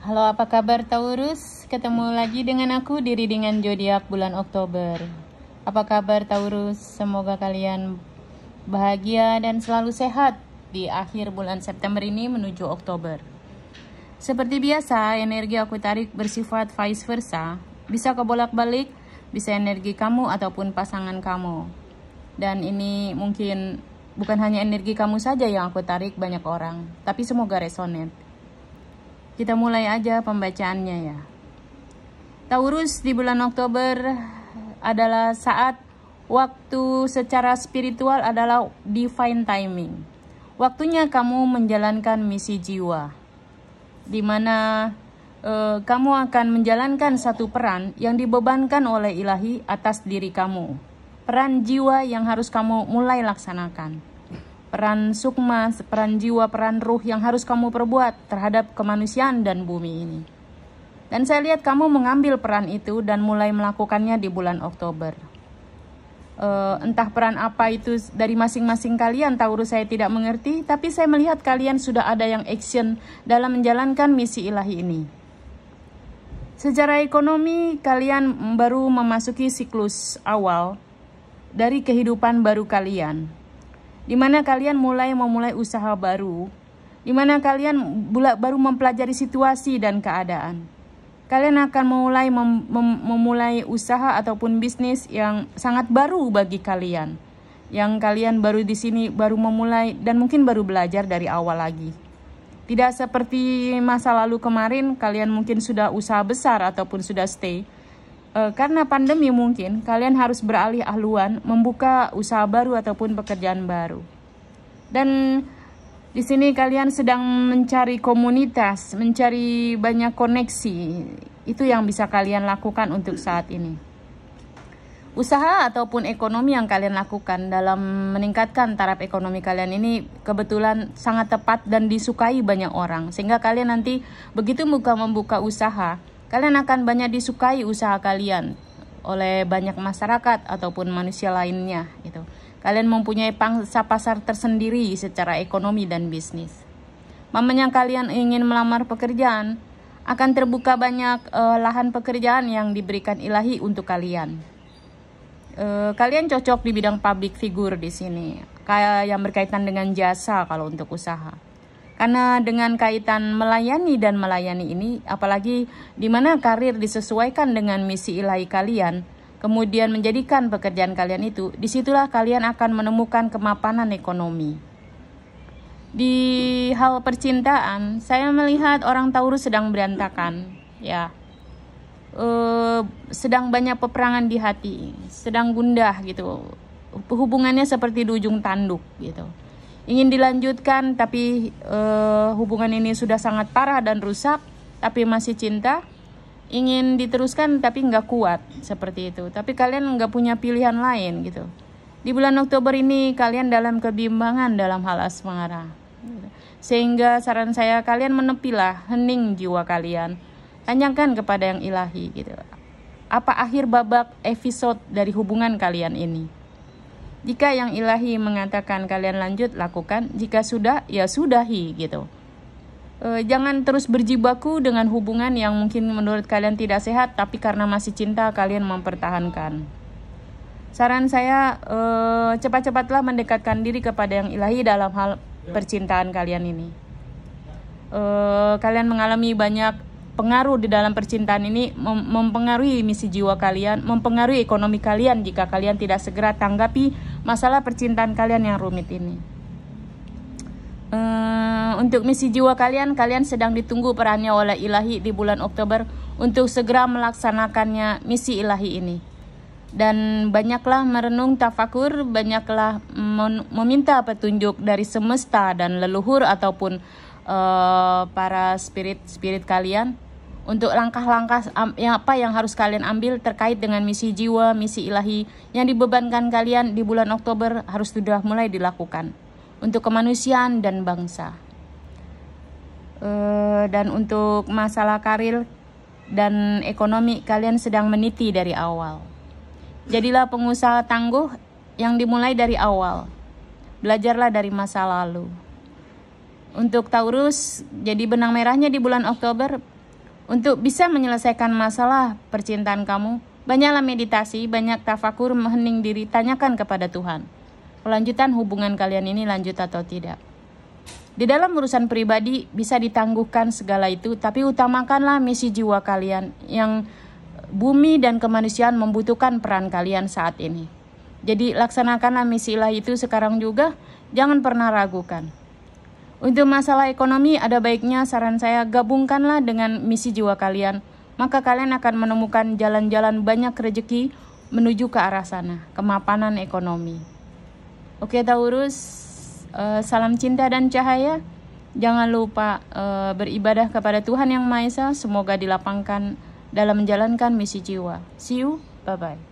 Halo, apa kabar Taurus? Ketemu lagi dengan aku di readingan jodiak bulan Oktober. Apa kabar Taurus? Semoga kalian bahagia dan selalu sehat di akhir bulan September ini menuju Oktober. Seperti biasa, energi aku tarik bersifat vice versa. Bisa kebolak-balik, bisa energi kamu ataupun pasangan kamu. Dan ini mungkin bukan hanya energi kamu saja yang aku tarik, banyak orang. Tapi semoga resonate. Kita mulai aja pembacaannya ya. Taurus di bulan Oktober adalah saat waktu secara spiritual adalah divine timing. Waktunya kamu menjalankan misi jiwa. Di mana eh, kamu akan menjalankan satu peran yang dibebankan oleh ilahi atas diri kamu. Peran jiwa yang harus kamu mulai laksanakan peran sukma, peran jiwa, peran ruh yang harus kamu perbuat terhadap kemanusiaan dan bumi ini. Dan saya lihat kamu mengambil peran itu dan mulai melakukannya di bulan Oktober. Uh, entah peran apa itu dari masing-masing kalian, Taurus saya tidak mengerti, tapi saya melihat kalian sudah ada yang action dalam menjalankan misi ilahi ini. Secara ekonomi, kalian baru memasuki siklus awal dari kehidupan baru kalian, di mana kalian mulai memulai usaha baru, di mana kalian baru mempelajari situasi dan keadaan. Kalian akan mulai mem mem memulai usaha ataupun bisnis yang sangat baru bagi kalian. Yang kalian baru di sini baru memulai dan mungkin baru belajar dari awal lagi. Tidak seperti masa lalu kemarin kalian mungkin sudah usaha besar ataupun sudah stay e, karena pandemi mungkin kalian harus beralih ahluan, membuka usaha baru ataupun pekerjaan baru. Dan di sini kalian sedang mencari komunitas, mencari banyak koneksi. Itu yang bisa kalian lakukan untuk saat ini. Usaha ataupun ekonomi yang kalian lakukan dalam meningkatkan taraf ekonomi kalian ini kebetulan sangat tepat dan disukai banyak orang. Sehingga kalian nanti begitu muka membuka usaha, Kalian akan banyak disukai usaha kalian oleh banyak masyarakat ataupun manusia lainnya gitu. Kalian mempunyai pangsa pasar tersendiri secara ekonomi dan bisnis. Mamanya kalian ingin melamar pekerjaan, akan terbuka banyak uh, lahan pekerjaan yang diberikan Ilahi untuk kalian. Uh, kalian cocok di bidang public figure di sini, kayak yang berkaitan dengan jasa kalau untuk usaha karena dengan kaitan melayani dan melayani ini, apalagi di mana karir disesuaikan dengan misi ilahi kalian, kemudian menjadikan pekerjaan kalian itu, disitulah kalian akan menemukan kemapanan ekonomi. Di hal percintaan, saya melihat orang Taurus sedang berantakan, ya. E, sedang banyak peperangan di hati, sedang gundah gitu. Hubungannya seperti di ujung tanduk gitu ingin dilanjutkan tapi uh, hubungan ini sudah sangat parah dan rusak tapi masih cinta ingin diteruskan tapi nggak kuat seperti itu tapi kalian nggak punya pilihan lain gitu di bulan Oktober ini kalian dalam kebimbangan dalam hal asmara gitu. sehingga saran saya kalian menepilah hening jiwa kalian tanyakan kepada yang ilahi gitu apa akhir babak episode dari hubungan kalian ini jika yang ilahi mengatakan kalian lanjut, lakukan. Jika sudah, ya sudahi gitu. E, jangan terus berjibaku dengan hubungan yang mungkin menurut kalian tidak sehat, tapi karena masih cinta kalian mempertahankan. Saran saya e, cepat-cepatlah mendekatkan diri kepada yang ilahi dalam hal ya. percintaan kalian ini. E, kalian mengalami banyak pengaruh di dalam percintaan ini mem mempengaruhi misi jiwa kalian, mempengaruhi ekonomi kalian jika kalian tidak segera tanggapi masalah percintaan kalian yang rumit ini. Uh, untuk misi jiwa kalian, kalian sedang ditunggu perannya oleh ilahi di bulan Oktober untuk segera melaksanakannya misi ilahi ini. Dan banyaklah merenung tafakur, banyaklah meminta petunjuk dari semesta dan leluhur ataupun uh, para spirit-spirit kalian untuk langkah-langkah yang apa yang harus kalian ambil terkait dengan misi jiwa, misi ilahi yang dibebankan kalian di bulan Oktober harus sudah mulai dilakukan untuk kemanusiaan dan bangsa. Eh, dan untuk masalah karir dan ekonomi kalian sedang meniti dari awal. Jadilah pengusaha tangguh yang dimulai dari awal. Belajarlah dari masa lalu. Untuk Taurus, jadi benang merahnya di bulan Oktober untuk bisa menyelesaikan masalah percintaan kamu, banyaklah meditasi, banyak tafakur, mehening diri, tanyakan kepada Tuhan. Kelanjutan hubungan kalian ini lanjut atau tidak. Di dalam urusan pribadi bisa ditangguhkan segala itu, tapi utamakanlah misi jiwa kalian yang bumi dan kemanusiaan membutuhkan peran kalian saat ini. Jadi laksanakanlah misi ilahi itu sekarang juga, jangan pernah ragukan. Untuk masalah ekonomi, ada baiknya saran saya gabungkanlah dengan misi jiwa kalian. Maka kalian akan menemukan jalan-jalan banyak rezeki menuju ke arah sana, kemapanan ekonomi. Oke Taurus, eh, salam cinta dan cahaya. Jangan lupa eh, beribadah kepada Tuhan Yang Maha Esa. Semoga dilapangkan dalam menjalankan misi jiwa. See you, bye-bye.